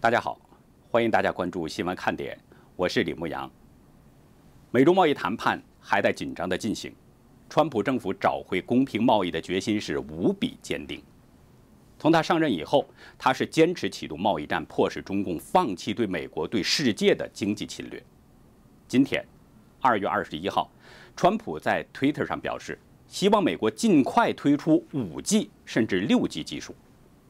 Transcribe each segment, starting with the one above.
大家好，欢迎大家关注新闻看点，我是李牧阳。美中贸易谈判还在紧张的进行，川普政府找回公平贸易的决心是无比坚定。从他上任以后，他是坚持启动贸易战，迫使中共放弃对美国、对世界的经济侵略。今天，二月二十一号，川普在 Twitter 上表示，希望美国尽快推出五 G 甚至六 G 技术。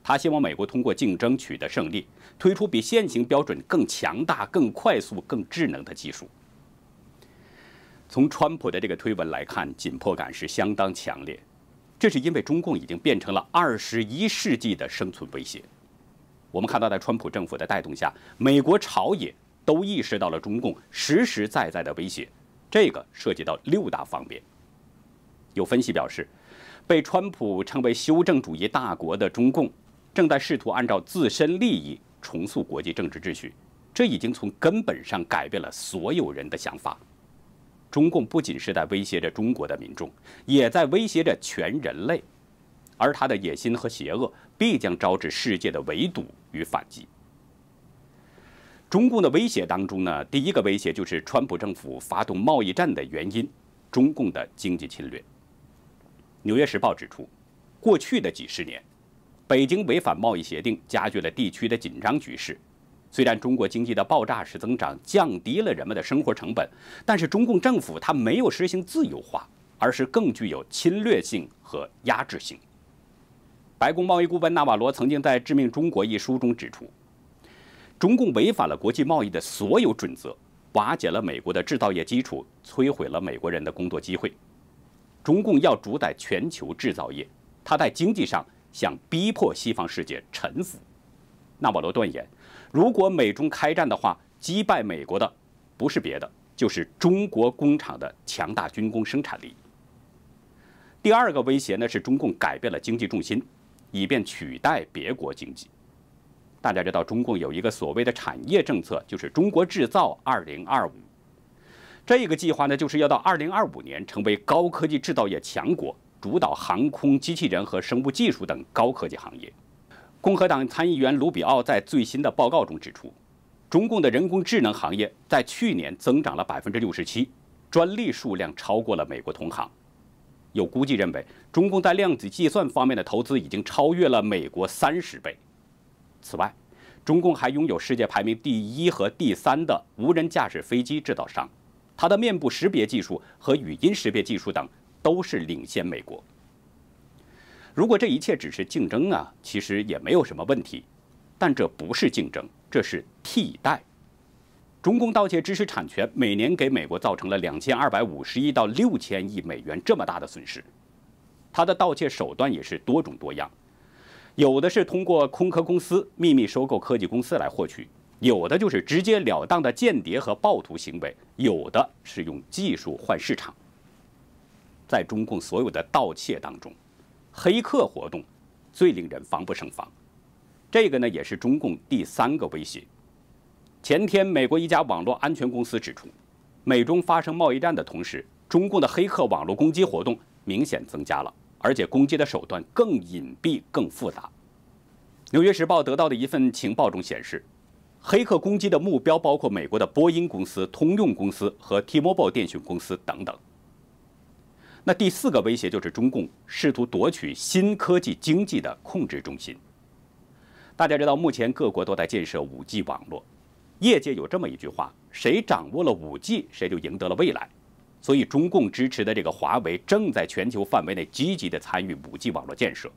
他希望美国通过竞争取得胜利，推出比现行标准更强大、更快速、更智能的技术。从川普的这个推文来看，紧迫感是相当强烈，这是因为中共已经变成了二十一世纪的生存威胁。我们看到，在川普政府的带动下，美国朝野都意识到了中共实实在在的威胁，这个涉及到六大方面。有分析表示，被川普称为修正主义大国的中共。正在试图按照自身利益重塑国际政治秩序，这已经从根本上改变了所有人的想法。中共不仅是在威胁着中国的民众，也在威胁着全人类，而他的野心和邪恶必将招致世界的围堵与反击。中共的威胁当中呢，第一个威胁就是川普政府发动贸易战的原因——中共的经济侵略。《纽约时报》指出，过去的几十年。北京违反贸易协定，加剧了地区的紧张局势。虽然中国经济的爆炸式增长降低了人们的生活成本，但是中共政府它没有实行自由化，而是更具有侵略性和压制性。白宫贸易顾问纳瓦罗曾经在《致命中国》一书中指出，中共违反了国际贸易的所有准则，瓦解了美国的制造业基础，摧毁了美国人的工作机会。中共要主宰全球制造业，它在经济上。想逼迫西方世界臣服，纳瓦罗断言，如果美中开战的话，击败美国的不是别的，就是中国工厂的强大军工生产力。第二个威胁呢是中共改变了经济重心，以便取代别国经济。大家知道，中共有一个所谓的产业政策，就是“中国制造二零二五”。这个计划呢，就是要到二零二五年成为高科技制造业强国。主导航空机器人和生物技术等高科技行业。共和党参议员卢比奥在最新的报告中指出，中共的人工智能行业在去年增长了百分之六十七，专利数量超过了美国同行。有估计认为，中共在量子计算方面的投资已经超越了美国三十倍。此外，中共还拥有世界排名第一和第三的无人驾驶飞机制造商，它的面部识别技术和语音识别技术等。都是领先美国。如果这一切只是竞争啊，其实也没有什么问题。但这不是竞争，这是替代。中共盗窃知识产权，每年给美国造成了两千二百五十亿到六千亿美元这么大的损失。它的盗窃手段也是多种多样，有的是通过空壳公司秘密收购科技公司来获取，有的就是直截了当的间谍和暴徒行为，有的是用技术换市场。在中共所有的盗窃当中，黑客活动最令人防不胜防。这个呢，也是中共第三个威胁。前天，美国一家网络安全公司指出，美中发生贸易战的同时，中共的黑客网络攻击活动明显增加了，而且攻击的手段更隐蔽、更复杂。《纽约时报》得到的一份情报中显示，黑客攻击的目标包括美国的波音公司、通用公司和 T-Mobile 电讯公司等等。那第四个威胁就是中共试图夺取新科技经济的控制中心。大家知道，目前各国都在建设 5G 网络，业界有这么一句话：谁掌握了 5G，谁就赢得了未来。所以，中共支持的这个华为正在全球范围内积极地参与 5G 网络建设。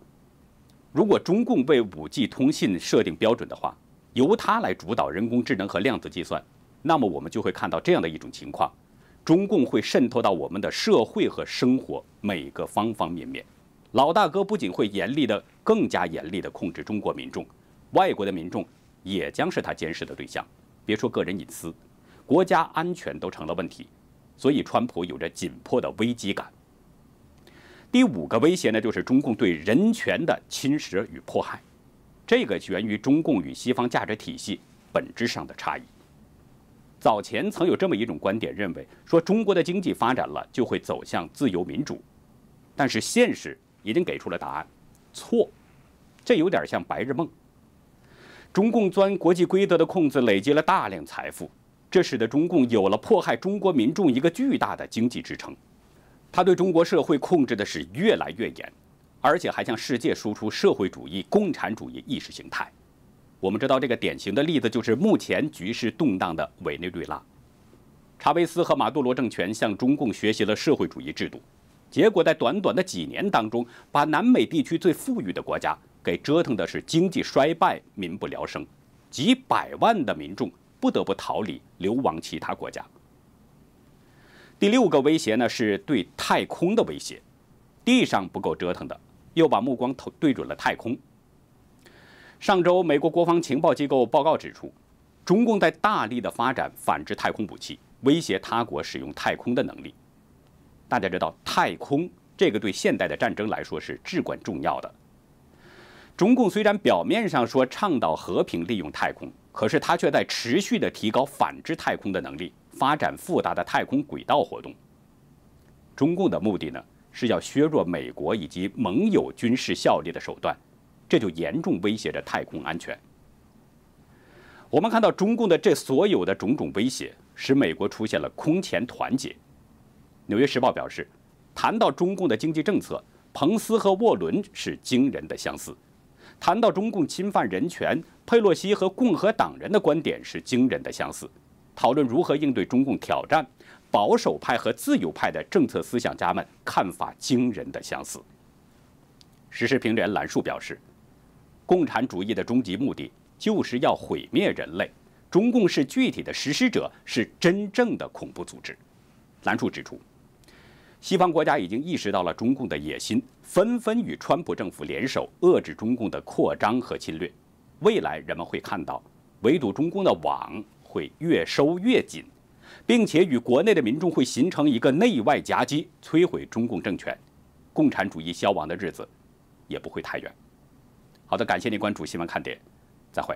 如果中共为 5G 通信设定标准的话，由它来主导人工智能和量子计算，那么我们就会看到这样的一种情况。中共会渗透到我们的社会和生活每个方方面面，老大哥不仅会严厉的、更加严厉的控制中国民众，外国的民众也将是他监视的对象。别说个人隐私，国家安全都成了问题，所以川普有着紧迫的危机感。第五个威胁呢，就是中共对人权的侵蚀与迫害，这个源于中共与西方价值体系本质上的差异。早前曾有这么一种观点，认为说中国的经济发展了就会走向自由民主，但是现实已经给出了答案，错，这有点像白日梦。中共钻国际规则的空子，累积了大量财富，这使得中共有了迫害中国民众一个巨大的经济支撑，它对中国社会控制的是越来越严，而且还向世界输出社会主义、共产主义意识形态。我们知道这个典型的例子就是目前局势动荡的委内瑞拉，查韦斯和马杜罗政权向中共学习了社会主义制度，结果在短短的几年当中，把南美地区最富裕的国家给折腾的是经济衰败、民不聊生，几百万的民众不得不逃离、流亡其他国家。第六个威胁呢是对太空的威胁，地上不够折腾的，又把目光投对准了太空。上周，美国国防情报机构报告指出，中共在大力的发展反制太空武器，威胁他国使用太空的能力。大家知道，太空这个对现代的战争来说是至关重要的。中共虽然表面上说倡导和平利用太空，可是他却在持续的提高反制太空的能力，发展复杂的太空轨道活动。中共的目的呢，是要削弱美国以及盟友军事效力的手段。这就严重威胁着太空安全。我们看到中共的这所有的种种威胁，使美国出现了空前团结。《纽约时报》表示，谈到中共的经济政策，彭斯和沃伦是惊人的相似；谈到中共侵犯人权，佩洛西和共和党人的观点是惊人的相似；讨论如何应对中共挑战，保守派和自由派的政策思想家们看法惊人的相似。时事评论兰树表示。共产主义的终极目的就是要毁灭人类，中共是具体的实施者，是真正的恐怖组织。蓝处指出，西方国家已经意识到了中共的野心，纷纷与川普政府联手遏制中共的扩张和侵略。未来人们会看到，围堵中共的网会越收越紧，并且与国内的民众会形成一个内外夹击，摧毁中共政权。共产主义消亡的日子也不会太远。好的，感谢您关注新闻看点，再会。